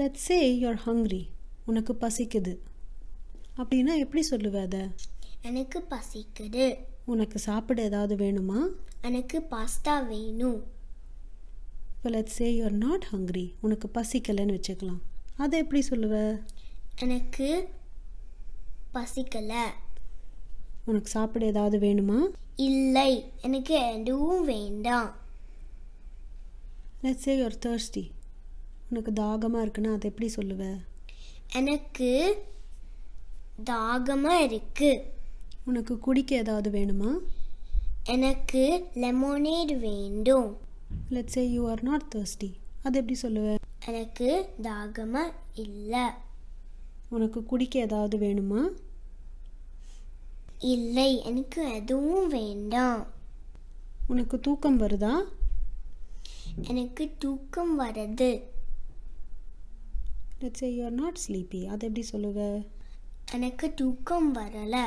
let say you are hungry உனக்கு பசிக்குது அப்படின்னா எப்படி சொல்லுவ அதை எனக்கு பசிக்குது உனக்கு சாப்பிட ஏதாவது வேணுமா எனக்கு பாஸ்தா வேணும் இப்போ let say you are not hungry உனக்கு பசிக்கலைன்னு வச்சுக்கலாம் அதை எப்படி சொல்லுவ எனக்கு பசிக்கலை உனக்கு சாப்பிட ஏதாவது வேணுமா இல்லை எனக்கு எதுவும் வேண்டாம் லெட் சே யூஆர் தேர்ஸ்டி உனக்கு தாகமாக இருக்குன்னா அதை எப்படி சொல்லுவ எனக்கு தாகமாக இருக்கு உனக்கு குடிக்க ஏதாவது வேணுமா எனக்கு லெமோனேட் வேண்டும் let's say you are not thirsty அது எப்படி சொல்லுவ எனக்கு தாகமாக இல்லை உனக்கு குடிக்க ஏதாவது வேணுமா இல்லை எனக்கு எதுவும் வேண்டாம் உனக்கு தூக்கம் வருதா எனக்கு தூக்கம் வருது let's a you are not sleepy அதை எப்படி சொல்லுவ எனக்கு தூக்கம் வரலை